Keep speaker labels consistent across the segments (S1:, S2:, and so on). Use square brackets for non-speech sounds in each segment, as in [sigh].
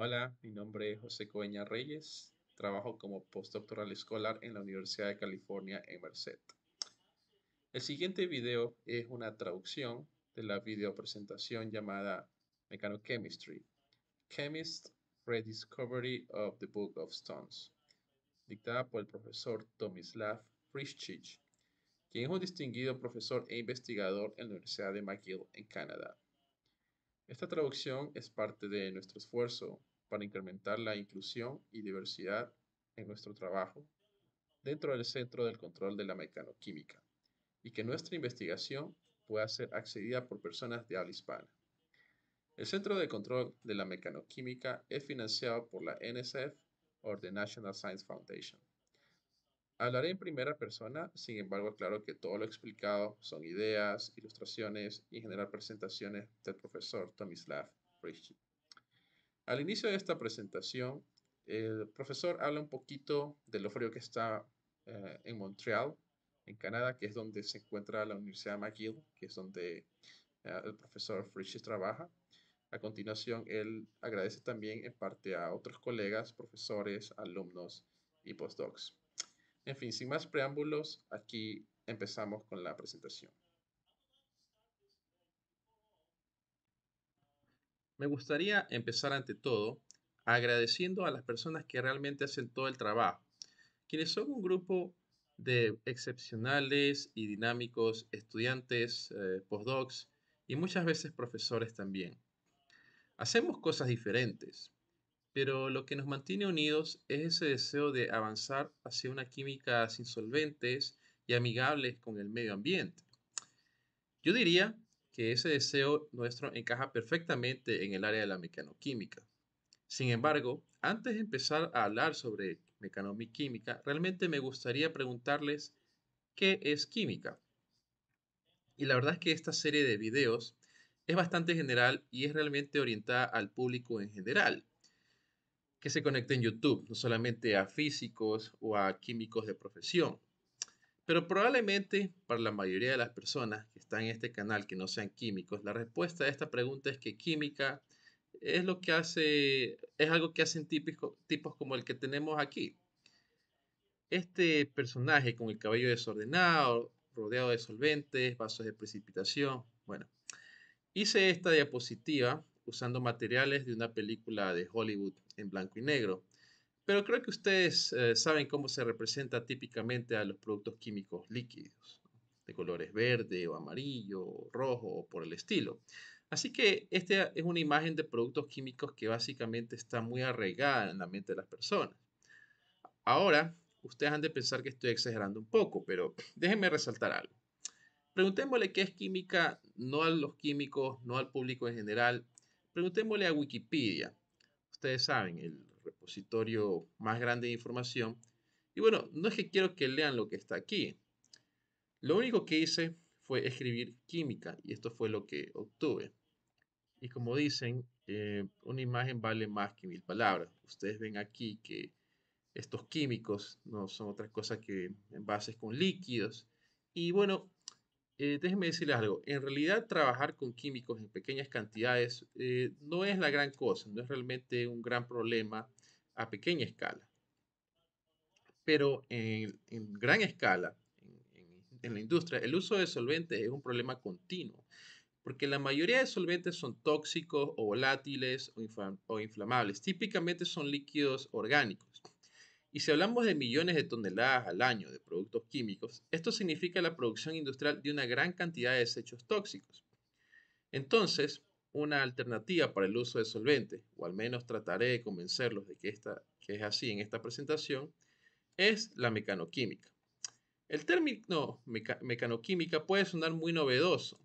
S1: Hola, mi nombre es José Coeña Reyes. Trabajo como postdoctoral escolar en la Universidad de California en Merced. El siguiente video es una traducción de la videopresentación llamada Mechanochemistry, Chemist Rediscovery of the Book of Stones, dictada por el profesor Tomislav Frischich, quien es un distinguido profesor e investigador en la Universidad de McGill en Canadá. Esta traducción es parte de nuestro esfuerzo para incrementar la inclusión y diversidad en nuestro trabajo dentro del Centro del Control de la Mecanoquímica y que nuestra investigación pueda ser accedida por personas de habla hispana. El Centro de Control de la Mecanoquímica es financiado por la NSF o the National Science Foundation. Hablaré en primera persona, sin embargo claro que todo lo explicado son ideas, ilustraciones y en general presentaciones del profesor Tomislav Fritz. Al inicio de esta presentación, el profesor habla un poquito del lo que está eh, en Montreal, en Canadá, que es donde se encuentra la Universidad McGill, que es donde eh, el profesor Frischi trabaja. A continuación, él agradece también en parte a otros colegas, profesores, alumnos y postdocs. En fin, sin más preámbulos, aquí empezamos con la presentación. Me gustaría empezar ante todo agradeciendo a las personas que realmente hacen todo el trabajo, quienes son un grupo de excepcionales y dinámicos estudiantes, eh, postdocs y muchas veces profesores también. Hacemos cosas diferentes, pero lo que nos mantiene unidos es ese deseo de avanzar hacia una química sin solventes y amigables con el medio ambiente. Yo diría que ese deseo nuestro encaja perfectamente en el área de la mecanoquímica. Sin embargo, antes de empezar a hablar sobre mecanoquímica, realmente me gustaría preguntarles qué es química. Y la verdad es que esta serie de videos es bastante general y es realmente orientada al público en general que se conecte en YouTube, no solamente a físicos o a químicos de profesión. Pero probablemente para la mayoría de las personas que están en este canal que no sean químicos, la respuesta a esta pregunta es que química es lo que hace, es algo que hacen tipos como el que tenemos aquí. Este personaje con el cabello desordenado, rodeado de solventes, vasos de precipitación. Bueno, hice esta diapositiva usando materiales de una película de Hollywood en blanco y negro. Pero creo que ustedes eh, saben cómo se representa típicamente a los productos químicos líquidos, de colores verde o amarillo, o rojo o por el estilo. Así que esta es una imagen de productos químicos que básicamente está muy arraigada en la mente de las personas. Ahora, ustedes han de pensar que estoy exagerando un poco, pero [clears throat] déjenme resaltar algo. Preguntémosle qué es química, no a los químicos, no al público en general, Preguntémosle a Wikipedia. Ustedes saben, el repositorio más grande de información. Y bueno, no es que quiero que lean lo que está aquí. Lo único que hice fue escribir química y esto fue lo que obtuve. Y como dicen, eh, una imagen vale más que mil palabras. Ustedes ven aquí que estos químicos no son otra cosa que envases con líquidos. Y bueno, eh, déjeme decirle algo, en realidad trabajar con químicos en pequeñas cantidades eh, no es la gran cosa, no es realmente un gran problema a pequeña escala. Pero en, gran escala, en, en la industria, el uso de solventes es un problema continuo porque la mayoría de solventes son tóxicos o volátiles o, inflamables. Típicamente son líquidos orgánicos. Y si hablamos de millones de toneladas al año de productos químicos, esto significa la producción industrial de una gran cantidad de desechos tóxicos. Entonces, una alternativa para el uso de solventes, o al menos trataré de convencerlos de que, que es así en esta presentación, es la mecanoquímica. El término mecanoquímica puede sonar muy novedoso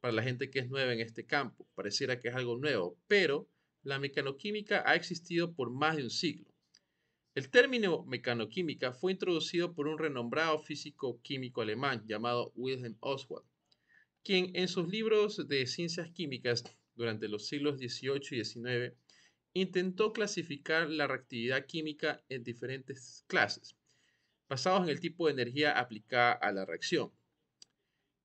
S1: para la gente que es nueva en este campo, pareciera que es algo nuevo, pero la mecanoquímica ha existido por más de un siglo. El término mecanoquímica fue introducido por un renombrado físico químico alemán llamado Wilhelm Oswald, quien en sus libros de ciencias químicas durante los siglos XVIII y XIX intentó clasificar la reactividad química en diferentes clases, basados en el tipo de energía aplicada a la reacción.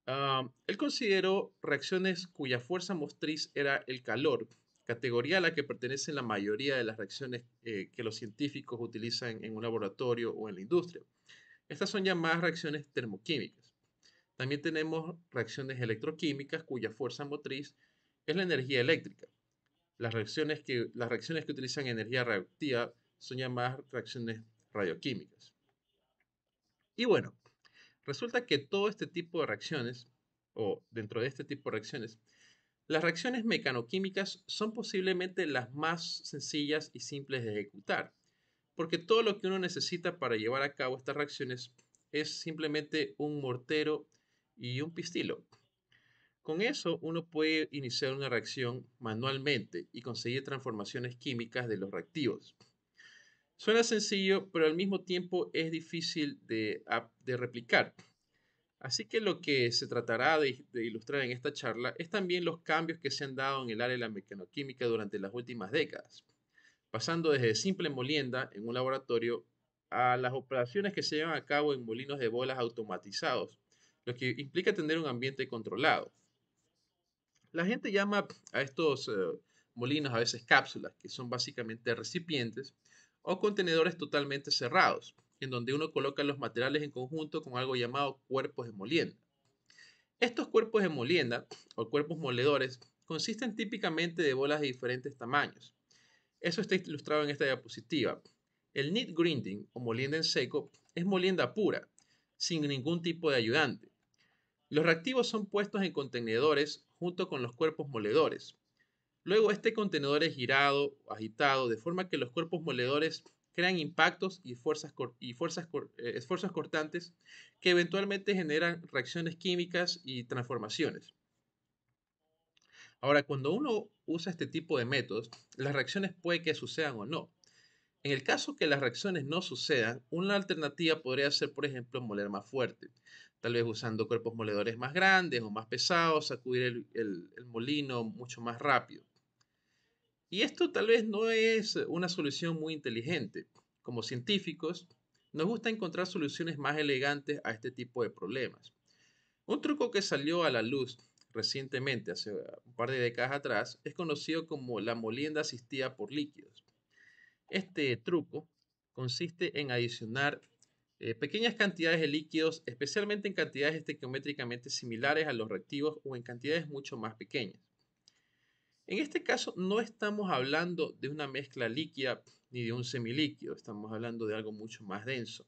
S1: Ah, él consideró reacciones cuya fuerza motriz era el calor categoría a la que pertenecen la mayoría de las reacciones eh, que los científicos utilizan en un laboratorio o en la industria. Estas son llamadas reacciones termoquímicas. También tenemos reacciones electroquímicas cuya fuerza motriz es la energía eléctrica. Las reacciones que, las reacciones que utilizan energía radioactiva son llamadas reacciones radioquímicas. Y bueno, resulta que todo este tipo de reacciones, o dentro de este tipo de reacciones, las reacciones mecanoquímicas son posiblemente las más sencillas y simples de ejecutar, porque todo lo que uno necesita para llevar a cabo estas reacciones es simplemente un mortero y un pistilo. Con eso uno puede iniciar una reacción manualmente y conseguir transformaciones químicas de los reactivos. Suena sencillo, pero al mismo tiempo es difícil de, de replicar Así que lo que se tratará de, ilustrar en esta charla es también los cambios que se han dado en el área de la mecanoquímica durante las últimas décadas, pasando desde simple molienda en un laboratorio a las operaciones que se llevan a cabo en molinos de bolas automatizados, lo que implica tener un ambiente controlado. La gente llama a estos eh, molinos a veces cápsulas, que son básicamente recipientes o contenedores totalmente cerrados, en donde uno coloca los materiales en conjunto con algo llamado cuerpos de molienda. Estos cuerpos de molienda o cuerpos moledores consisten típicamente de bolas de diferentes tamaños. Eso está ilustrado en esta diapositiva. El knit grinding o molienda en seco es molienda pura, sin ningún tipo de ayudante. Los reactivos son puestos en contenedores junto con los cuerpos moledores. Luego este contenedor es girado o agitado de forma que los cuerpos moledores crean impactos y fuerzas, y fuerzas, eh, esfuerzos cortantes que eventualmente generan reacciones químicas y transformaciones. Ahora, cuando uno usa este tipo de métodos, las reacciones puede que sucedan o no. En el caso que las reacciones no sucedan, una alternativa podría ser, por ejemplo, moler más fuerte, tal vez usando cuerpos moledores más grandes o más pesados, sacudir el molino mucho más rápido. Y esto tal vez no es una solución muy inteligente. Como científicos, nos gusta encontrar soluciones más elegantes a este tipo de problemas. Un truco que salió a la luz recientemente, hace un par de décadas atrás, es conocido como la molienda asistida por líquidos. Este truco consiste en adicionar eh, pequeñas cantidades de líquidos, especialmente en cantidades estequiométricamente similares a los reactivos o en cantidades mucho más pequeñas. En este caso no estamos hablando de una mezcla líquida ni de un semilíquido, estamos hablando de algo mucho más denso.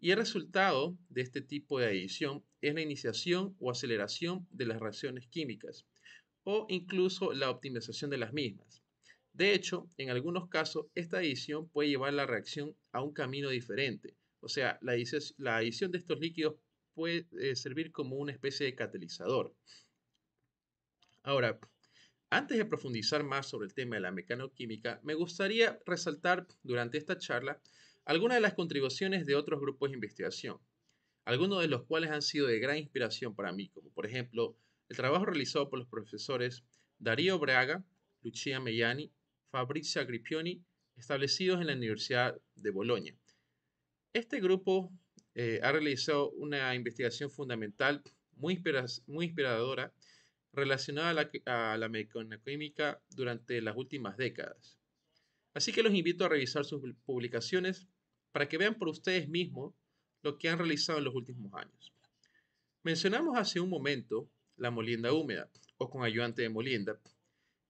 S1: Y el resultado de este tipo de adición es la iniciación o aceleración de las reacciones químicas o incluso la optimización de las mismas. De hecho, en algunos casos, esta adición puede llevar la reacción a un camino diferente. O sea, la, adición de estos líquidos puede eh, servir como una especie de catalizador. Ahora, antes de profundizar más sobre el tema de la mecanoquímica, me gustaría resaltar durante esta charla algunas de las contribuciones de otros grupos de investigación, algunos de los cuales han sido de gran inspiración para mí, como por ejemplo el trabajo realizado por los profesores Darío Braga, Lucia Meiani, Fabrizio Agripioni, establecidos en la Universidad de Bolonia. Este grupo eh, ha realizado una investigación fundamental muy inspiradora relacionada a la, a durante las últimas décadas. Así que los invito a revisar sus publicaciones para que vean por ustedes mismos lo que han realizado en los últimos años. Mencionamos hace un momento la molienda húmeda o con ayudante de molienda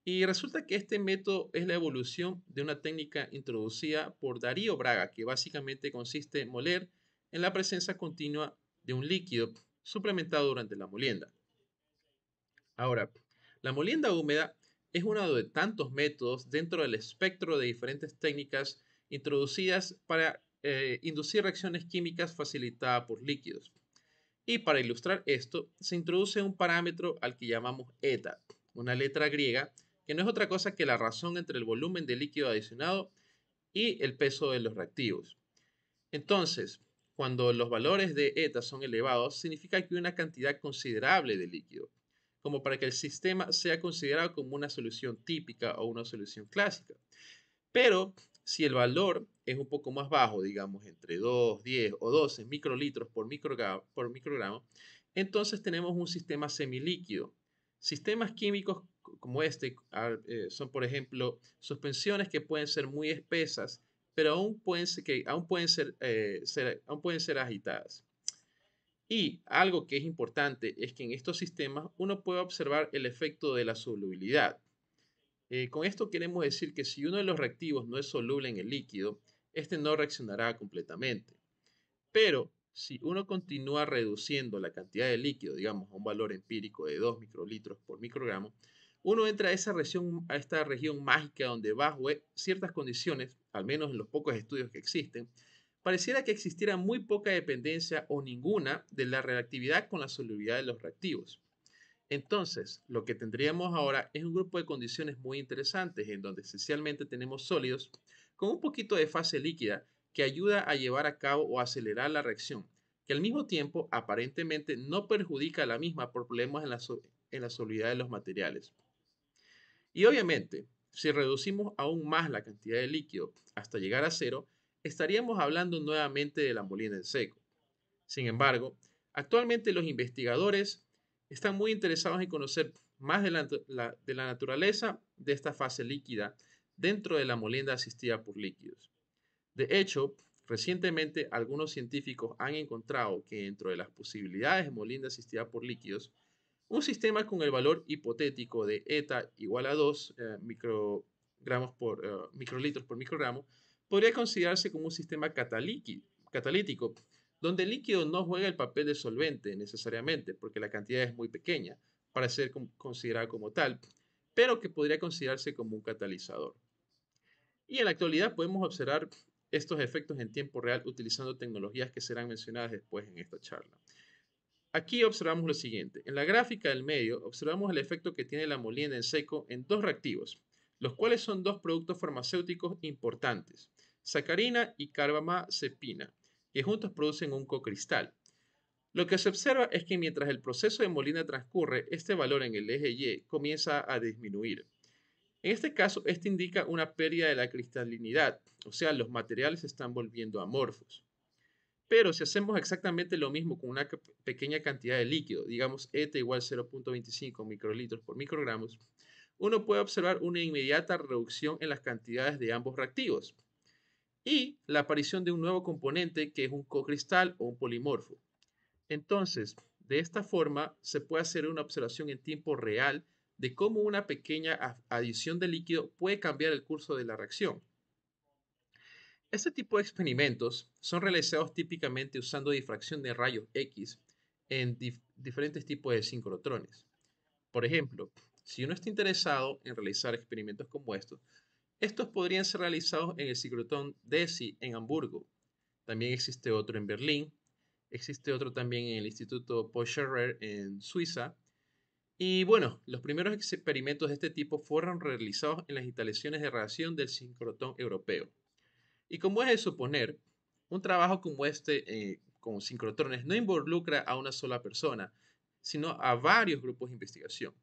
S1: y resulta que este método es la evolución de una técnica introducida por Darío Braga que básicamente consiste en moler en la presencia continua de un líquido suplementado durante la molienda. Ahora, la molienda húmeda es uno de tantos métodos dentro del espectro de diferentes técnicas introducidas para eh, inducir reacciones químicas facilitadas por líquidos. Y para ilustrar esto, se introduce un parámetro al que llamamos eta, una letra griega, que no es otra cosa que la razón entre el volumen de líquido adicionado y el peso de los reactivos. Entonces, cuando los valores de eta son elevados, significa que hay una cantidad considerable de líquido, como para que el sistema sea considerado como una solución típica o una solución clásica. Pero si el valor es un poco más bajo, digamos entre 2, 10 o 12 microlitros por, microgramo, entonces tenemos un sistema semilíquido. Sistemas químicos como este eh, son, por ejemplo, suspensiones que pueden ser muy espesas, pero aún pueden aún pueden eh, ser, aún pueden ser agitadas. Y algo que es importante es que en estos sistemas uno puede observar el efecto de la solubilidad. Eh, con esto queremos decir que si uno de los reactivos no es soluble en el líquido, este no reaccionará completamente. Pero si uno continúa reduciendo la cantidad de líquido, digamos a un valor empírico de 2 microlitros por microgramo, uno entra a, esa región, a esta región mágica donde bajo ciertas condiciones, al menos en los pocos estudios que existen, pareciera que existiera muy poca dependencia o ninguna de la reactividad con la solubilidad de los reactivos. Entonces, lo que tendríamos ahora es un grupo de condiciones muy interesantes en donde esencialmente tenemos sólidos con un poquito de fase líquida que ayuda a llevar a cabo o acelerar la reacción, que al mismo tiempo aparentemente no perjudica a la misma por problemas en la, en la solubilidad de los materiales. Y obviamente, si reducimos aún más la cantidad de líquido hasta llegar a cero, estaríamos hablando nuevamente de la molina en seco. Sin embargo, actualmente los investigadores están muy interesados en conocer más de la, naturaleza de esta fase líquida dentro de la molienda asistida por líquidos. De hecho, recientemente algunos científicos han encontrado que dentro de las posibilidades de molienda asistida por líquidos, un sistema con el valor hipotético de eta igual a 2 eh, microgramos por, eh, microlitros por microgramo podría considerarse como un sistema catalítico, donde el líquido no juega el papel de solvente necesariamente, porque la cantidad es muy pequeña para ser considerada como tal, pero que podría considerarse como un catalizador. Y en la actualidad podemos observar estos efectos en tiempo real utilizando tecnologías que serán mencionadas después en esta charla. Aquí observamos lo siguiente. En la gráfica del medio observamos el efecto que tiene la molienda en seco en dos reactivos, los cuales son dos productos farmacéuticos importantes sacarina y carbamazepina, que juntos producen un cocristal. Lo que se observa es que mientras el proceso de Molina transcurre, este valor en el eje Y comienza a disminuir. En este caso, esto indica una pérdida de la cristalinidad, o sea, los materiales se están volviendo amorfos. Pero si hacemos exactamente lo mismo con una pequeña cantidad de líquido, digamos ETA igual 0.25 microlitros por microgramos, uno puede observar una inmediata reducción en las cantidades de ambos reactivos, y la aparición de un nuevo componente que es un cocristal o un polimorfo. Entonces, de esta forma se puede hacer una observación en tiempo real de cómo una pequeña adición de líquido puede cambiar el curso de la reacción. Este tipo de experimentos son realizados típicamente usando difracción de rayos X en diferentes tipos de sincrotrones. Por ejemplo, si uno está interesado en realizar experimentos como estos, estos podrían ser realizados en el ciclotón DESI en Hamburgo. También existe otro en Berlín. Existe otro también en el Instituto Pocherer en Suiza. Y bueno, los primeros experimentos de este tipo fueron realizados en las instalaciones de radiación del sincrotrón europeo. Y como es de suponer, un trabajo como este eh, con sincrotrones no involucra a una sola persona, sino a varios grupos de investigación.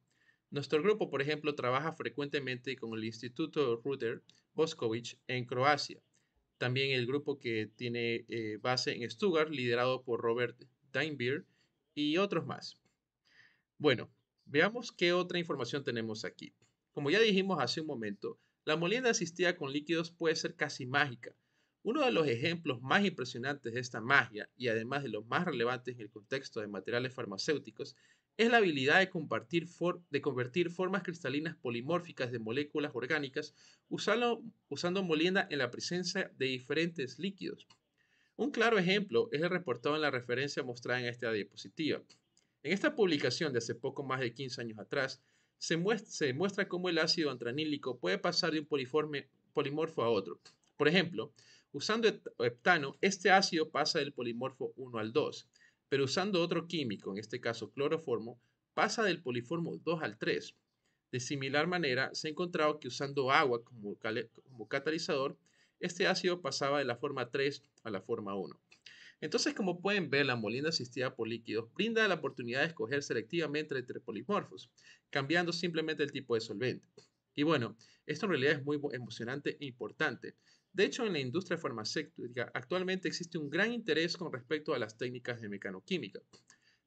S1: Nuestro grupo, por ejemplo, trabaja frecuentemente con el Instituto Ruder Boskovic en Croacia. También el grupo que tiene eh, base en Stuttgart, liderado por Robert Daimbeer y otros más. Bueno, veamos qué otra información tenemos aquí. Como ya dijimos hace un momento, la molienda asistida con líquidos puede ser casi mágica. Uno de los ejemplos más impresionantes de esta magia y además de los más relevantes en el contexto de materiales farmacéuticos es la habilidad de, convertir formas cristalinas polimórficas de moléculas orgánicas usando, molienda en la presencia de diferentes líquidos. Un claro ejemplo es el reportado en la referencia mostrada en esta diapositiva. En esta publicación de hace poco más de 15 años atrás, se muestra, cómo el ácido antranílico puede pasar de un polimorfo a otro. Por ejemplo, usando heptano, este ácido pasa del polimorfo 1 al 2 pero usando otro químico, en este caso cloroformo, pasa del poliformo 2 al 3. De similar manera, se ha encontrado que usando agua como, como catalizador, este ácido pasaba de la forma 3 a la forma 1. Entonces, como pueden ver, la molina asistida por líquidos brinda la oportunidad de escoger selectivamente entre polimorfos, cambiando simplemente el tipo de solvente. Y bueno, esto en realidad es muy emocionante e importante, de hecho, en la industria farmacéutica actualmente existe un gran interés con respecto a las técnicas de mecanoquímica.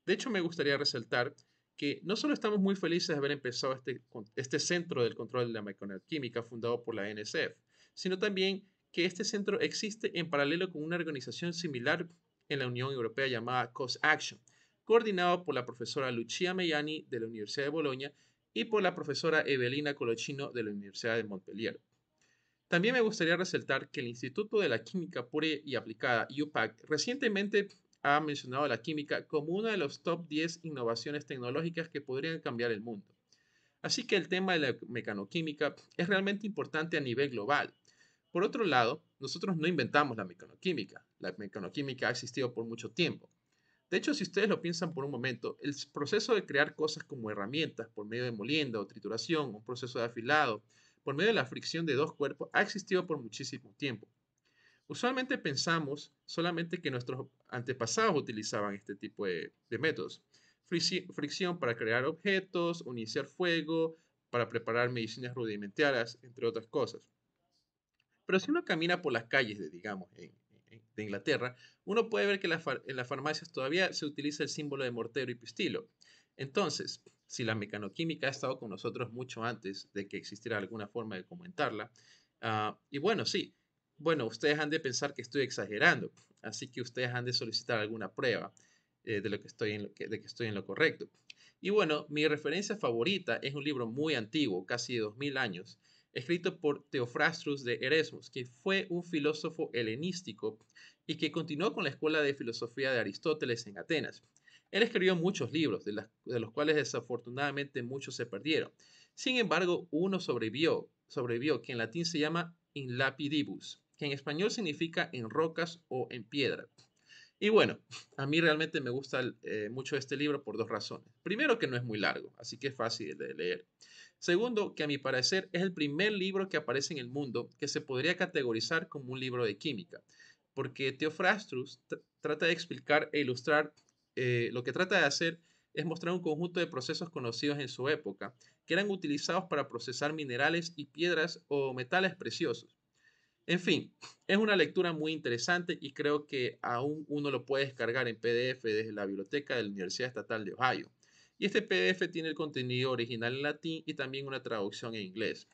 S1: De hecho, me gustaría resaltar que no solo estamos muy felices de haber empezado este, este centro del control de la mecanoquímica fundado por la NSF, sino también que este centro existe en paralelo con una organización similar en la Unión Europea llamada Cost Action, coordinado por la profesora Lucia Meiani de la Universidad de Bolonia y por la profesora Evelina Colochino de la Universidad de Montpellier. También me gustaría resaltar que el Instituto de la Química Pura y Aplicada, UPAC, recientemente ha mencionado la química como una de las top 10 innovaciones tecnológicas que podrían cambiar el mundo. Así que el tema de la mecanoquímica es realmente importante a nivel global. Por otro lado, nosotros no inventamos la mecanoquímica. La mecanoquímica ha existido por mucho tiempo. De hecho, si ustedes lo piensan por un momento, el proceso de crear cosas como herramientas por medio de molienda o trituración, un proceso de afilado, por medio de la fricción de dos cuerpos ha existido por muchísimo tiempo. Usualmente pensamos solamente que nuestros antepasados utilizaban este tipo de, métodos. Fricción para crear objetos, iniciar fuego, para preparar medicinas rudimentarias, entre otras cosas. Pero si uno camina por las calles de, digamos, de Inglaterra, uno puede ver que en las farmacias todavía se utiliza el símbolo de mortero y pistilo. Entonces, si la mecanoquímica ha estado con nosotros mucho antes de que existiera alguna forma de comentarla. Ah, y bueno, sí, bueno, ustedes han de pensar que estoy exagerando, pues, así que ustedes han de solicitar alguna prueba eh, de, lo que estoy en lo de que estoy en lo correcto. Y bueno, mi referencia favorita es un libro muy antiguo, casi de 2000 años, escrito por Teofrastus de Eresmus, que fue un filósofo helenístico y que continuó con la escuela de filosofía de Aristóteles en Atenas. Él escribió muchos libros, de, los cuales desafortunadamente muchos se perdieron. Sin embargo, uno sobrevivió, sobrevivió que en latín se llama In Lapidibus, que en español significa en rocas o en piedra. Y bueno, a mí realmente me gusta eh, mucho este libro por dos razones. Primero, que no es muy largo, así que es fácil de leer. Segundo, que a mi parecer es el primer libro que aparece en el mundo que se podría categorizar como un libro de química, porque Teofrastus trata de explicar e ilustrar eh, lo que trata de hacer es mostrar un conjunto de procesos conocidos en su época, que eran utilizados para procesar minerales y piedras o metales preciosos. En fin, es una lectura muy interesante y creo que aún uno lo puede descargar en PDF desde la biblioteca de la Universidad Estatal de Ohio. Y este PDF tiene el contenido original en latín y también una traducción en inglés.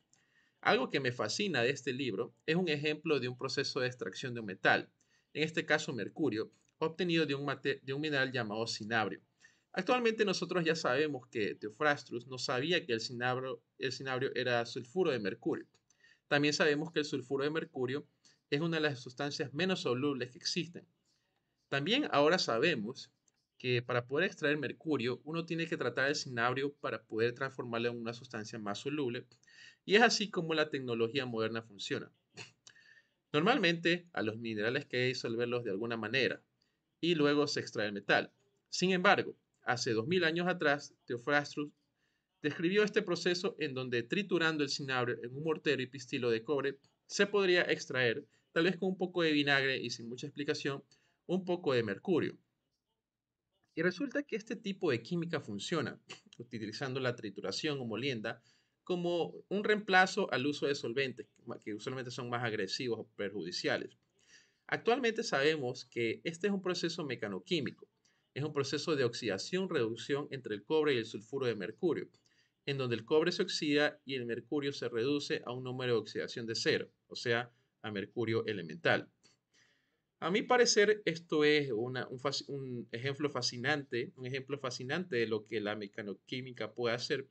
S1: Algo que me fascina de este libro es un ejemplo de un proceso de extracción de un metal, en este caso mercurio, obtenido de un, mineral llamado cinabrio. Actualmente nosotros ya sabemos que Teofrastrus no sabía que el cinabrio, era sulfuro de mercurio. También sabemos que el sulfuro de mercurio es una de las sustancias menos solubles que existen. También ahora sabemos que para poder extraer mercurio uno tiene que tratar el cinabrio para poder transformarlo en una sustancia más soluble y es así como la tecnología moderna funciona. Normalmente a los minerales que hay disolverlos de alguna manera, y luego se extrae el metal. Sin embargo, hace 2000 años atrás, Teofrastrus describió este proceso en donde triturando el cinabrio en un mortero y pistilo de cobre, se podría extraer, tal vez con un poco de vinagre y sin mucha explicación, un poco de mercurio. Y resulta que este tipo de química funciona, utilizando la trituración o molienda como un reemplazo al uso de solventes, que usualmente son más agresivos o perjudiciales. Actualmente sabemos que este es un proceso mecanoquímico, es un proceso de oxidación-reducción entre el cobre y el sulfuro de mercurio, en donde el cobre se oxida y el mercurio se reduce a un número de oxidación de cero, o sea, a mercurio elemental. A mi parecer, esto es un, un, ejemplo fascinante, un ejemplo fascinante de lo que la mecanoquímica puede hacer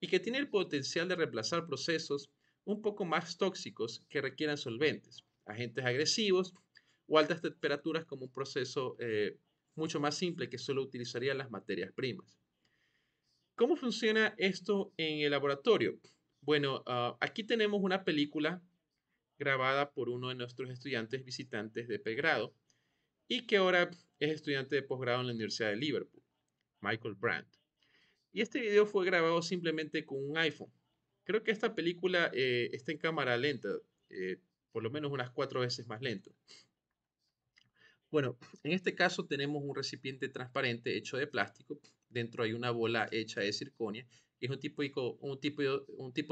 S1: y que tiene el potencial de reemplazar procesos un poco más tóxicos que requieran solventes, agentes agresivos o altas temperaturas como un proceso eh, mucho más simple que solo utilizaría las materias primas. ¿Cómo funciona esto en el laboratorio? Bueno, ah, aquí tenemos una película grabada por uno de nuestros estudiantes visitantes de pregrado y que ahora es estudiante de posgrado en la Universidad de Liverpool, Michael Brandt. Y este video fue grabado simplemente con un iPhone. Creo que esta película eh, está en cámara lenta, eh, por lo menos unas cuatro veces más lento. Bueno, en este caso tenemos un recipiente transparente hecho de plástico. Dentro hay una bola hecha de circonia, que es un tipo,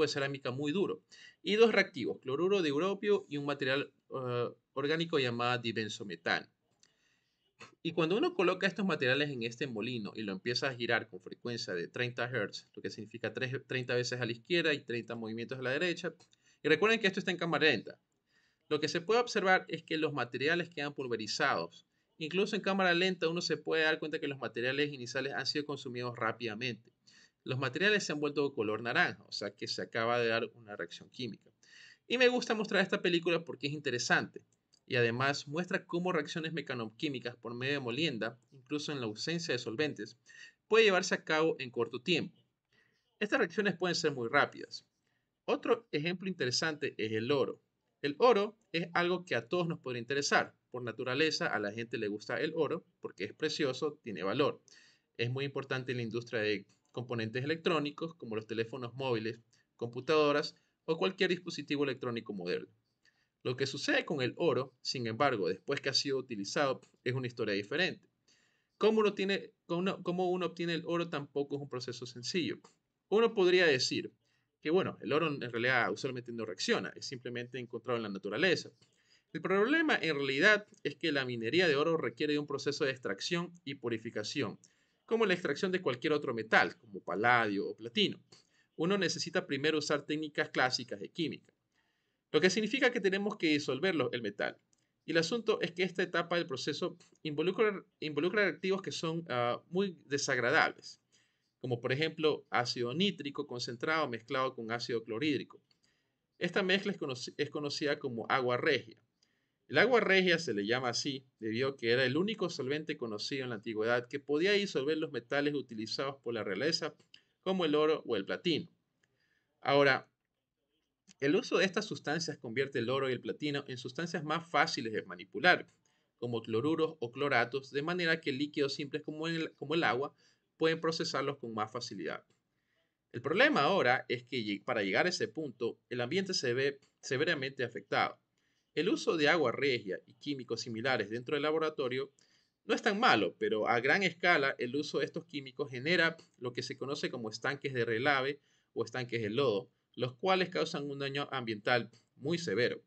S1: de cerámica muy duro. Y dos reactivos, cloruro de europio y un material eh, orgánico llamado dibenzometano. Y cuando uno coloca estos materiales en este molino y lo empieza a girar con frecuencia de 30 Hz, lo que significa 30 veces a la izquierda y 30 movimientos a la derecha, y recuerden que esto está en cámara lenta, lo que se puede observar es que los materiales quedan pulverizados. Incluso en cámara lenta uno se puede dar cuenta que los materiales iniciales han sido consumidos rápidamente. Los materiales se han vuelto de color naranja, o sea que se acaba de dar una reacción química. Y me gusta mostrar esta película porque es interesante y además muestra cómo reacciones mecanoquímicas por medio de molienda, incluso en la ausencia de solventes, puede llevarse a cabo en corto tiempo. Estas reacciones pueden ser muy rápidas. Otro ejemplo interesante es el oro. El oro es algo que a todos nos puede interesar. Por naturaleza, a la gente le gusta el oro porque es precioso, tiene valor. Es muy importante en la industria de componentes electrónicos como los teléfonos móviles, computadoras o cualquier dispositivo electrónico moderno. Lo que sucede con el oro, sin embargo, después que ha sido utilizado, es una historia diferente. Cómo uno, cómo uno obtiene el oro tampoco es un proceso sencillo. Uno podría decir que bueno, el oro en realidad usualmente no reacciona, es simplemente encontrado en la naturaleza. El problema en realidad es que la minería de oro requiere de un proceso de extracción y purificación, como la extracción de cualquier otro metal, como paladio o platino. Uno necesita primero usar técnicas clásicas de química, lo que significa que tenemos que disolver el metal. Y el asunto es que esta etapa del proceso involucra, involucra reactivos que son ah, muy desagradables como por ejemplo ácido nítrico concentrado mezclado con ácido clorhídrico. Esta mezcla es, conocida como agua regia. El agua regia se le llama así debido a que era el único solvente conocido en la antigüedad que podía disolver los metales utilizados por la realeza como el oro o el platino. Ahora, el uso de estas sustancias convierte el oro y el platino en sustancias más fáciles de manipular, como cloruros o cloratos, de manera que líquidos simples como el agua pueden procesarlos con más facilidad. El problema ahora es que para llegar a ese punto, el ambiente se ve severamente afectado. El uso de agua regia y químicos similares dentro del laboratorio no es tan malo, pero a gran escala el uso de estos químicos genera lo que se conoce como estanques de relave o estanques de lodo, los cuales causan un daño ambiental muy severo.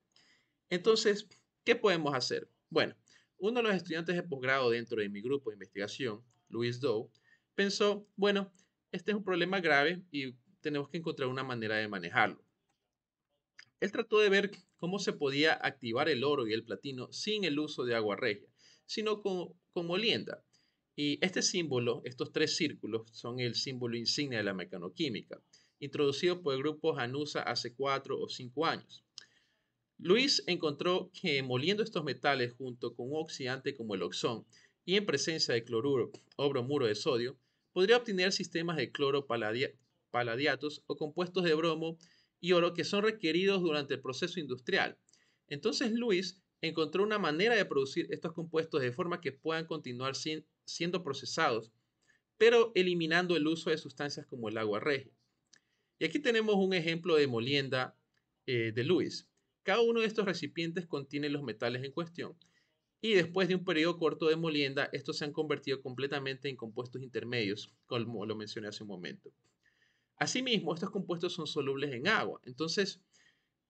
S1: Entonces, ¿qué podemos hacer? Bueno, uno de los estudiantes de posgrado dentro de mi grupo de investigación, Luis Doe, pensó, bueno, este es un problema grave y tenemos que encontrar una manera de manejarlo. Él trató de ver cómo se podía activar el oro y el platino sin el uso de agua regia, sino con, con molienda. Y este símbolo, estos tres círculos, son el símbolo insignia de la mecanoquímica, introducido por el grupo Hanusa hace cuatro o cinco años. Luis encontró que moliendo estos metales junto con un oxidante como el oxón y en presencia de cloruro o bromuro de sodio, podría obtener sistemas de cloro paladiatos o compuestos de bromo y oro que son requeridos durante el proceso industrial. Entonces Luis encontró una manera de producir estos compuestos de forma que puedan continuar siendo procesados, pero eliminando el uso de sustancias como el agua regia. Y aquí tenemos un ejemplo de molienda eh, de Luis. Cada uno de estos recipientes contiene los metales en cuestión y después de un periodo corto de molienda, estos se han convertido completamente en compuestos intermedios, como lo mencioné hace un momento. Asimismo, estos compuestos son solubles en agua. Entonces,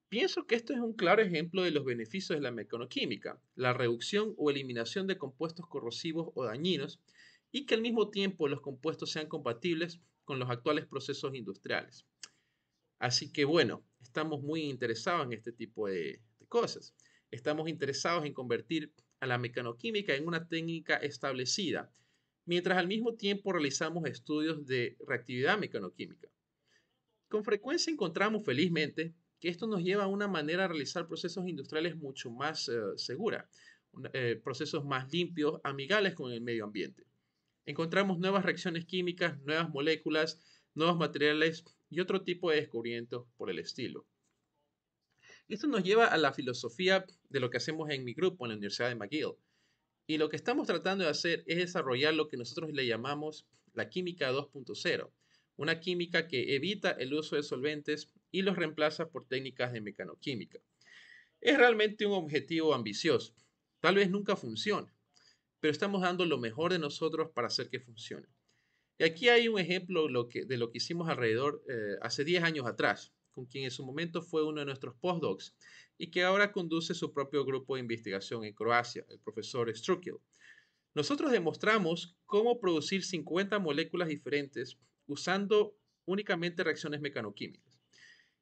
S1: pienso que esto es un claro ejemplo de los beneficios de la mecanoquímica, la reducción o eliminación de compuestos corrosivos o dañinos, y que al mismo tiempo los compuestos sean compatibles con los actuales procesos industriales. Así que bueno, estamos muy interesados en este tipo de, de cosas. Estamos interesados en convertir la mecanoquímica en una técnica establecida, mientras al mismo tiempo realizamos estudios de reactividad mecanoquímica. Con frecuencia encontramos, felizmente, que esto nos lleva a una manera de realizar procesos industriales mucho más eh, segura, eh, procesos más limpios, amigables con el medio ambiente. Encontramos nuevas reacciones químicas, nuevas moléculas, nuevos materiales y otro tipo de descubrimientos por el estilo. Esto nos lleva a la filosofía de lo que hacemos en mi grupo en la Universidad de McGill. Y lo que estamos tratando de hacer es desarrollar lo que nosotros le llamamos la química 2.0, una química que evita el uso de solventes y los reemplaza por técnicas de mecanoquímica. Es realmente un objetivo ambicioso. Tal vez nunca funcione, pero estamos dando lo mejor de nosotros para hacer que funcione. Y aquí hay un ejemplo de lo que, hicimos alrededor eh, hace 10 años atrás con quien en su momento fue uno de nuestros postdocs y que ahora conduce su propio grupo de investigación en Croacia, el profesor Strukil. Nosotros demostramos cómo producir 50 moléculas diferentes usando únicamente reacciones mecanoquímicas.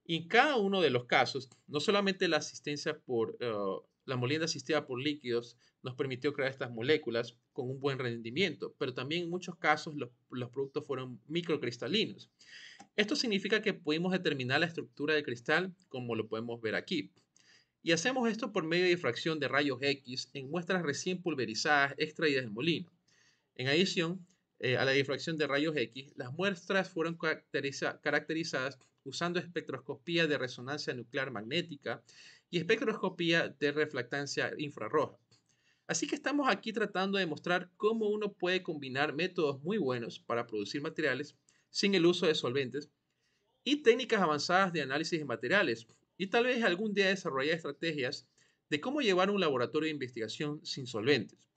S1: Y en cada uno de los casos, no solamente la asistencia por eh, la molienda asistida por líquidos nos permitió crear estas moléculas con un buen rendimiento, pero también en muchos casos los, los productos fueron microcristalinos. Esto significa que pudimos determinar la estructura del cristal como lo podemos ver aquí. Y hacemos esto por medio de difracción de rayos X en muestras recién pulverizadas extraídas del molino. En adición eh, a la difracción de rayos X, las muestras fueron caracterizadas usando espectroscopía de resonancia nuclear magnética y espectroscopía de reflectancia infrarroja. Así que estamos aquí tratando de mostrar cómo uno puede combinar métodos muy buenos para producir materiales sin el uso de solventes, y técnicas avanzadas de análisis de materiales, y tal vez algún día desarrollar estrategias de cómo llevar un laboratorio de investigación sin solventes.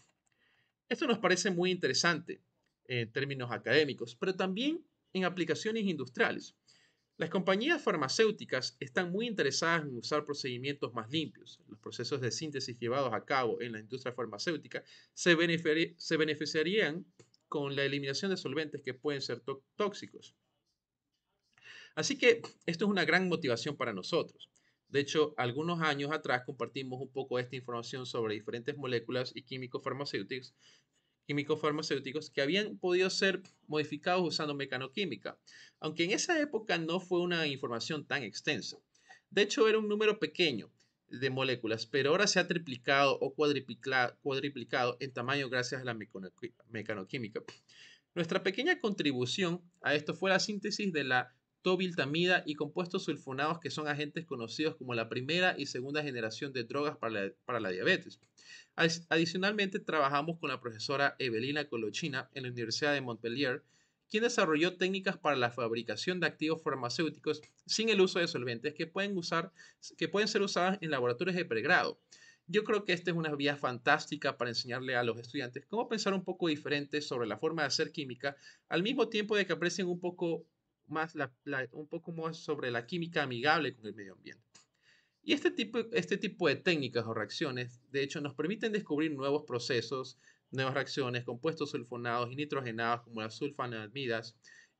S1: Esto nos parece muy interesante en términos académicos, pero también en aplicaciones industriales. Las compañías farmacéuticas están muy interesadas en usar procedimientos más limpios. Los procesos de síntesis llevados a cabo en la industria farmacéutica se, beneficiarían con la eliminación de solventes que pueden ser tóxicos. Así que esto es una gran motivación para nosotros. De hecho, algunos años atrás compartimos un poco esta información sobre diferentes moléculas y químicos farmacéuticos, químicos farmacéuticos que habían podido ser modificados usando mecanoquímica, aunque en esa época no fue una información tan extensa. De hecho, era un número pequeño de moléculas, pero ahora se ha triplicado o cuadriplicado, en tamaño gracias a la mecanoquímica. Nuestra pequeña contribución a esto fue la síntesis de la tobiltamida y compuestos sulfonados que son agentes conocidos como la primera y segunda generación de drogas para para la diabetes. Adicionalmente, trabajamos con la profesora Evelina Colochina en la Universidad de Montpellier desarrolló técnicas para la fabricación de activos farmacéuticos sin el uso de solventes que pueden, usar, que pueden ser usadas en laboratorios de pregrado. Yo creo que esta es una vía fantástica para enseñarle a los estudiantes cómo pensar un poco diferente sobre la forma de hacer química, al mismo tiempo de que aprecien un poco más, un poco más sobre la química amigable con el medio ambiente. Y este tipo, este tipo de técnicas o reacciones, de hecho, nos permiten descubrir nuevos procesos, nuevas reacciones, compuestos sulfonados y nitrogenados como las sulfanamidas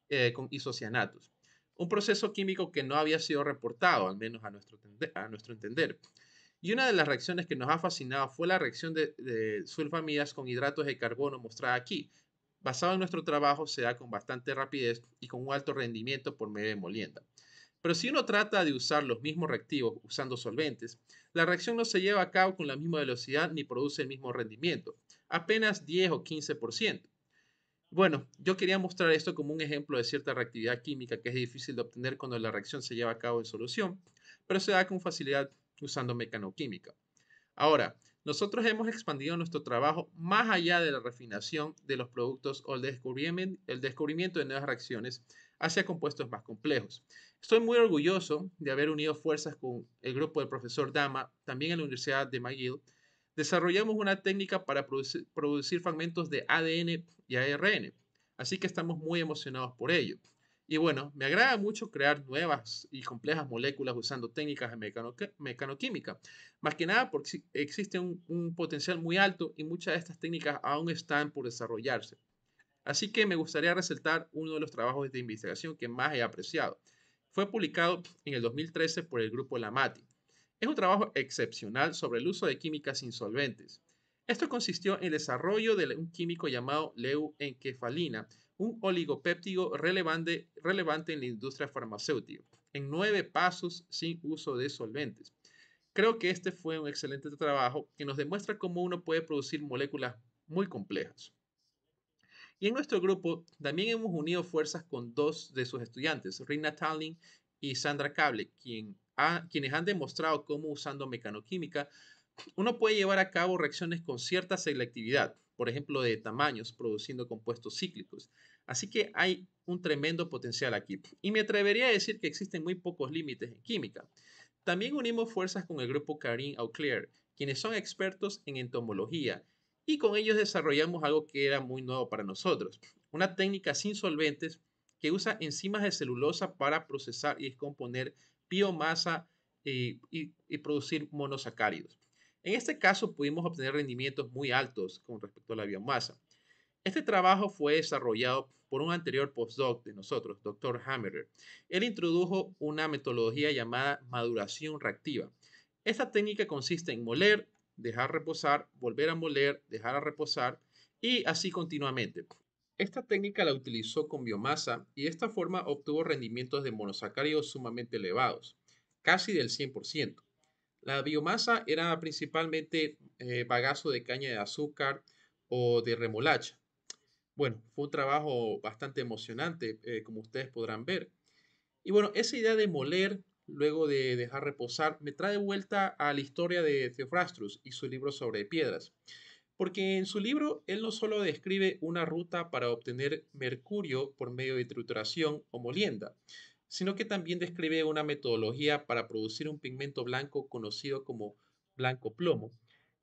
S1: eh, con isocianatos. Un proceso químico que no había sido reportado, al menos a nuestro, entender. Y una de las reacciones que nos ha fascinado fue la reacción de, de sulfamidas con hidratos de carbono mostrada aquí. Basado en nuestro trabajo, se da con bastante rapidez y con un alto rendimiento por medio de molienda. Pero si uno trata de usar los mismos reactivos usando solventes, la reacción no se lleva a cabo con la misma velocidad ni produce el mismo rendimiento apenas 10 o 15%. Bueno, yo quería mostrar esto como un ejemplo de cierta reactividad química que es difícil de obtener cuando la reacción se lleva a cabo en solución, pero se da con facilidad usando mecanoquímica. Ahora, nosotros hemos expandido nuestro trabajo más allá de la refinación de los productos o el descubrimiento, de nuevas reacciones hacia compuestos más complejos. Estoy muy orgulloso de haber unido fuerzas con el grupo del profesor Dama, también en la Universidad de McGill, desarrollamos una técnica para producir, fragmentos de ADN y ARN. Así que estamos muy emocionados por ello. Y bueno, me agrada mucho crear nuevas y complejas moléculas usando técnicas de mecanoquímica. Más que nada porque existe un, un, potencial muy alto y muchas de estas técnicas aún están por desarrollarse. Así que me gustaría resaltar uno de los trabajos de investigación que más he apreciado. Fue publicado en el 2013 por el grupo Lamati un trabajo excepcional sobre el uso de químicas insolventes. Esto consistió en el desarrollo de un químico llamado leu-enquefalina, un oligopéptido relevante, relevante en la industria farmacéutica, en nueve pasos sin uso de solventes. Creo que este fue un excelente trabajo que nos demuestra cómo uno puede producir moléculas muy complejas. Y en nuestro grupo también hemos unido fuerzas con dos de sus estudiantes, Rina Tallin y Sandra Cable, quien a, quienes han demostrado cómo usando mecanoquímica uno puede llevar a cabo reacciones con cierta selectividad, por ejemplo, de tamaños, produciendo compuestos cíclicos. Así que hay un tremendo potencial aquí. Y me atrevería a decir que existen muy pocos límites en química. También unimos fuerzas con el grupo Karin Auclair, quienes son expertos en entomología, y con ellos desarrollamos algo que era muy nuevo para nosotros, una técnica sin solventes que usa enzimas de celulosa para procesar y descomponer biomasa eh, y, y, producir monosacáridos. En este caso pudimos obtener rendimientos muy altos con respecto a la biomasa. Este trabajo fue desarrollado por un anterior postdoc de nosotros, Dr. Hammerer. Él introdujo una metodología llamada maduración reactiva. Esta técnica consiste en moler, dejar reposar, volver a moler, dejar a reposar y así continuamente. Esta técnica la utilizó con biomasa y de esta forma obtuvo rendimientos de monosacáridos sumamente elevados, casi del 100%. La biomasa era principalmente eh, bagazo de caña de azúcar o de remolacha. Bueno, fue un trabajo bastante emocionante, eh, como ustedes podrán ver. Y bueno, esa idea de moler luego de dejar reposar me trae de vuelta a la historia de Theophrastus y su libro sobre piedras. Porque en su libro él no solo describe una ruta para obtener mercurio por medio de trituración o molienda, sino que también describe una metodología para producir un pigmento blanco conocido como blanco plomo,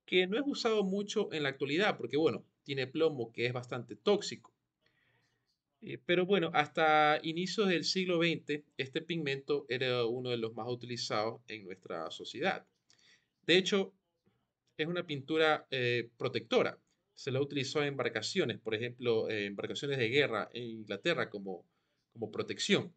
S1: que no es usado mucho en la actualidad porque, bueno, tiene plomo que es bastante tóxico. Eh, pero bueno, hasta inicios del siglo XX, este pigmento era uno de los más utilizados en nuestra sociedad. De hecho, es una pintura eh, protectora. Se la utilizó en embarcaciones, por ejemplo, eh, embarcaciones de guerra en Inglaterra como, como protección.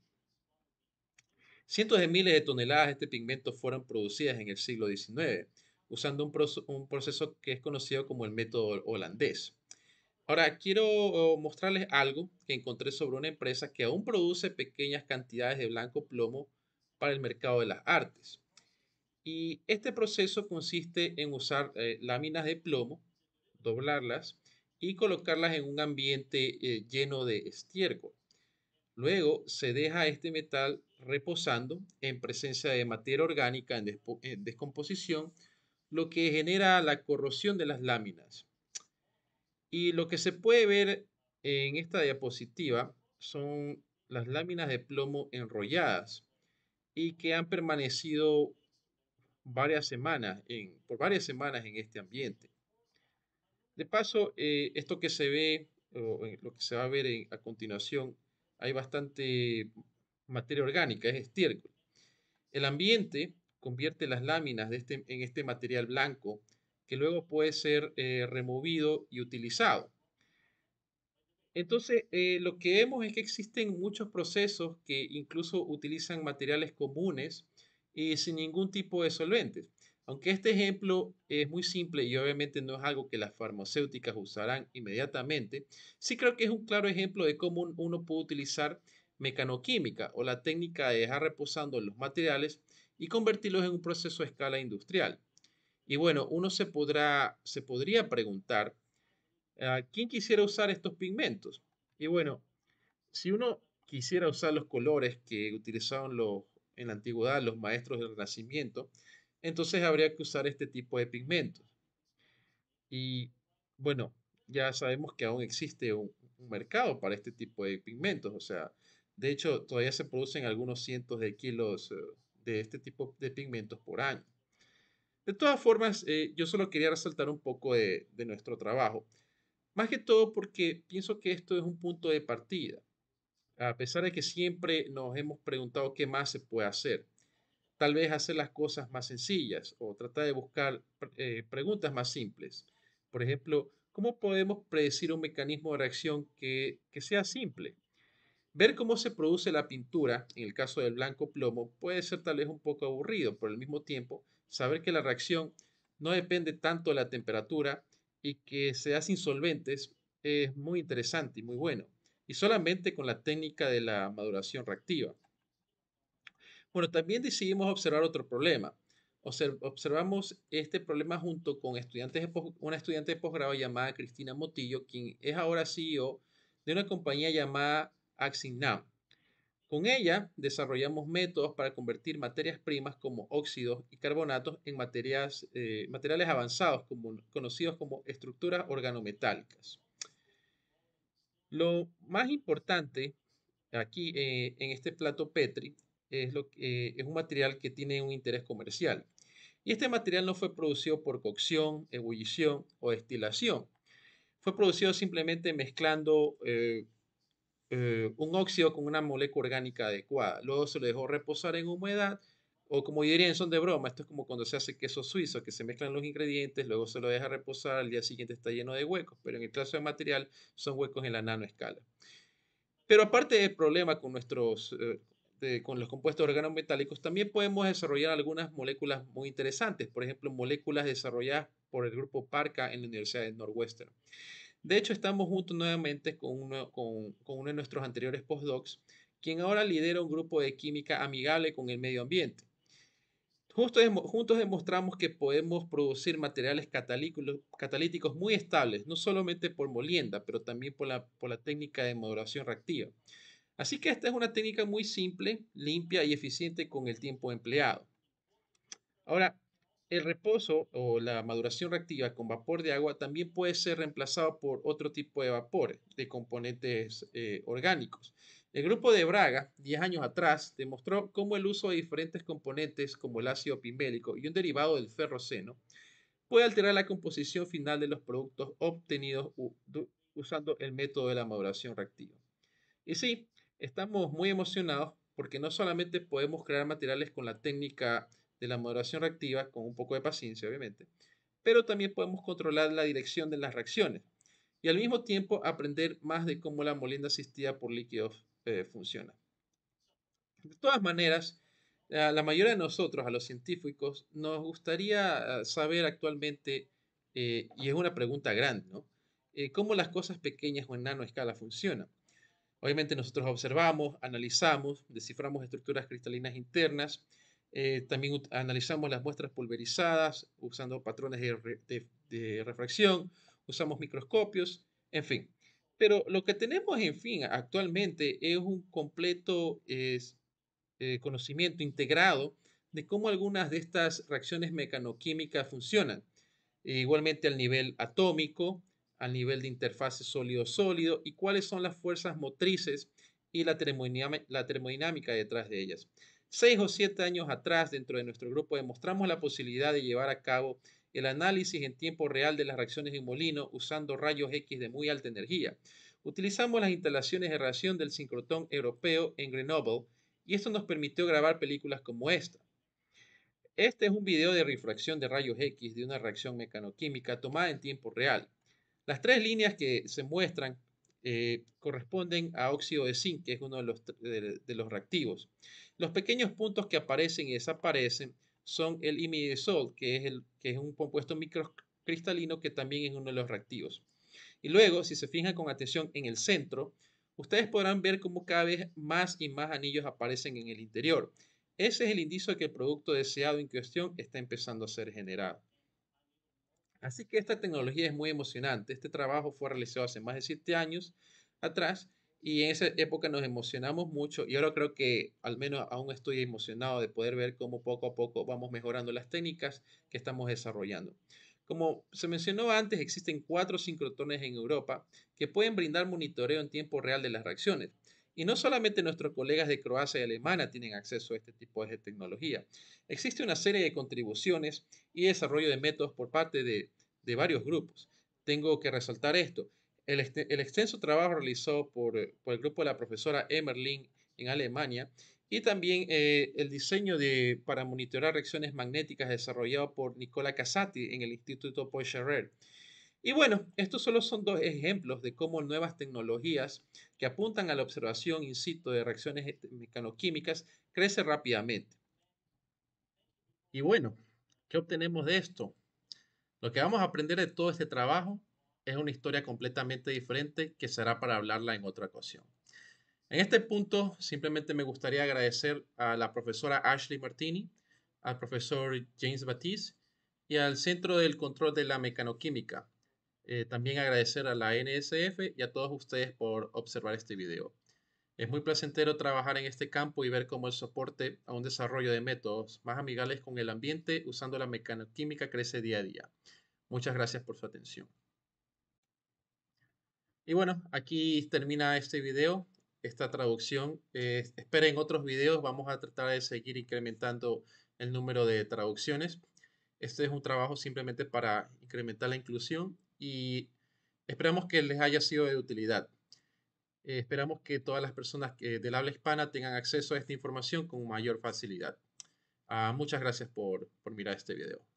S1: Cientos de miles de toneladas de este pigmento fueron producidas en el siglo XIX, usando un proceso que es conocido como el método holandés. Ahora, quiero oh, mostrarles algo que encontré sobre una empresa que aún produce pequeñas cantidades de blanco plomo para el mercado de las artes. Y este proceso consiste en usar eh, láminas de plomo, doblarlas y colocarlas en un ambiente eh, lleno de estiércol. Luego se deja este metal reposando en presencia de materia orgánica en descomposición, lo que genera la corrosión de las láminas. Y lo que se puede ver en esta diapositiva son las láminas de plomo enrolladas y que han permanecido varias semanas en, por varias semanas en este ambiente. De paso, eh, esto que se ve, o eh, lo que se va a ver a continuación, hay bastante materia orgánica, es estiércol. El ambiente convierte las láminas de este, en este material blanco que luego puede ser eh, removido y utilizado. Entonces, lo que vemos es que existen muchos procesos que incluso utilizan materiales comunes y eh, sin ningún tipo de solventes. Aunque este ejemplo es muy simple y obviamente no es algo que las farmacéuticas usarán inmediatamente, sí creo que es un claro ejemplo de cómo uno puede utilizar mecanoquímica o la técnica de dejar reposando los materiales y convertirlos en un proceso a escala industrial. Y bueno, uno se, podrá, se podría preguntar, ah, ¿quién quisiera usar estos pigmentos? Y bueno, si uno quisiera usar los colores que utilizaron los en la antigüedad, los maestros del Renacimiento, entonces habría que usar este tipo de pigmentos. Y bueno, ya sabemos que aún existe un, mercado para este tipo de pigmentos, o sea, de hecho todavía se producen algunos cientos de kilos eh, de este tipo de pigmentos por año. De todas formas, eh, yo solo quería resaltar un poco de nuestro trabajo, más que todo porque pienso que esto es un punto de partida a pesar de que siempre nos hemos preguntado qué más se puede hacer, tal vez hacer las cosas más sencillas o tratar de buscar eh, preguntas más simples. Por ejemplo, ¿cómo podemos predecir un mecanismo de reacción que, sea simple? Ver cómo se produce la pintura, en el caso del blanco plomo, puede ser tal vez un poco aburrido, pero al mismo tiempo, saber que la reacción no depende tanto de la temperatura y que se sin solventes es muy interesante y muy bueno y solamente con la técnica de la maduración reactiva. Bueno, también decidimos observar otro problema. Observamos este problema junto con estudiantes una estudiante de posgrado llamada Cristina Motillo, quien es ahora CEO de una compañía llamada AxinNow. Con ella desarrollamos métodos para convertir materias primas como óxidos y carbonatos en eh, materiales avanzados conocidos como estructuras organometálicas. Lo más importante aquí eh, en este plato Petri es, lo, que eh, es un material que tiene un interés comercial. Y este material no fue producido por cocción, ebullición o destilación. Fue producido simplemente mezclando eh, un óxido con una molécula orgánica adecuada. Luego se lo dejó reposar en humedad o como dirían, son de broma, esto es como cuando se hace queso suizo, que se mezclan los ingredientes, luego se lo deja reposar, al día siguiente está lleno de huecos, pero en el caso de material son huecos en la nanoescala. Pero aparte del problema con nuestros... Eh, de, con los compuestos organometálicos, también podemos desarrollar algunas moléculas muy interesantes, por ejemplo, moléculas desarrolladas por el grupo Parca en la Universidad de Northwestern. De hecho, estamos juntos nuevamente con uno, con uno de nuestros anteriores postdocs, quien ahora lidera un grupo de química amigable con el medio ambiente juntos demostramos que podemos producir materiales catalíticos muy estables, no solamente por molienda, pero también por la, técnica de maduración reactiva. Así que esta es una técnica muy simple, limpia y eficiente con el tiempo empleado. Ahora, el reposo o la maduración reactiva con vapor de agua también puede ser reemplazado por otro tipo de vapor de componentes eh, orgánicos. El grupo de Braga, 10 años atrás, demostró cómo el uso de diferentes componentes como el ácido pimélico y un derivado del ferroceno puede alterar la composición final de los productos obtenidos usando el método de la maduración reactiva. Y sí, estamos muy emocionados porque no solamente podemos crear materiales con la técnica de la moderación reactiva, con un poco de paciencia obviamente, pero también podemos controlar la dirección de las reacciones y al mismo tiempo aprender más de cómo la molienda asistida por líquidos eh, funciona. De todas maneras, la mayoría de nosotros, a los científicos, nos gustaría eh, saber actualmente, eh, y es una pregunta grande, ¿Cómo las cosas pequeñas o en nanoescala funcionan? Obviamente nosotros observamos, analizamos, desciframos estructuras cristalinas internas, también analizamos las muestras pulverizadas usando patrones de, refracción, usamos microscopios, en fin. Pero lo que tenemos, en fin, actualmente es un completo eh, conocimiento integrado de cómo algunas de estas reacciones mecanoquímicas funcionan. Eh, igualmente al nivel atómico, al nivel de interfase sólido-sólido y cuáles son las fuerzas motrices y la termodinámica detrás de ellas. Seis o siete años atrás, dentro de nuestro grupo, demostramos la posibilidad de llevar a cabo el análisis en tiempo real de las reacciones de molino usando rayos X de muy alta energía. Utilizamos las instalaciones de reacción del sincrotón europeo en Grenoble y esto nos permitió grabar películas como esta. Este es un video de refracción de rayos X de una reacción mecanoquímica tomada en tiempo real. Las tres líneas que se muestran eh, corresponden a óxido de zinc, que es uno de los, los reactivos. Los pequeños puntos que aparecen y desaparecen son el imidazol, que es el que es un compuesto microcristalino que también es uno de los reactivos. Y luego, si se fijan con atención en el centro, ustedes podrán ver cómo cada vez más y más anillos aparecen en el interior. Ese es el indicio de que el producto deseado en cuestión está empezando a ser generado. Así que esta tecnología es muy emocionante. Este trabajo fue realizado hace más de 7 años atrás y en esa época nos emocionamos mucho y ahora creo que al menos aún estoy emocionado de poder ver cómo poco a poco vamos mejorando las técnicas que estamos desarrollando. Como se mencionó antes, existen cuatro sincrotones en Europa que pueden brindar monitoreo en tiempo real de las reacciones. Y no solamente nuestros colegas de Croacia y Alemania tienen acceso a este tipo de tecnología. Existe una serie de contribuciones y desarrollo de métodos por parte de, de varios grupos. Tengo que resaltar esto. El, extenso trabajo realizado eh, por, el grupo de la profesora Emmerling en Alemania y también eh, el diseño para monitorear reacciones magnéticas desarrollado por Nicola Casati en el Instituto Poincaré. Y bueno, estos solo son dos ejemplos de cómo nuevas tecnologías que apuntan a la observación in situ de reacciones este, mecanoquímicas crecen rápidamente. Y bueno, ¿qué obtenemos de esto? Lo que vamos a aprender de todo este trabajo es una historia completamente diferente que será para hablarla en otra ocasión. En este punto, simplemente me gustaría agradecer a la profesora Ashley Martini, al profesor James Batiste y al Centro del Control de la Mecanoquímica. Eh, también agradecer a la NSF y a todos ustedes por observar este video. Es muy placentero trabajar en este campo y ver cómo el soporte a un desarrollo de métodos más amigables con el ambiente usando la mecanoquímica crece día a día. Muchas gracias por su atención. Y bueno, aquí termina este video, esta traducción. Eh, esperen otros videos, vamos a tratar de seguir incrementando el número de traducciones. Este es un trabajo simplemente para incrementar la inclusión y esperamos que les haya sido de utilidad. Eh, esperamos que todas las personas que, del habla hispana tengan acceso a esta información con mayor facilidad. Ah, muchas gracias por, por mirar este video.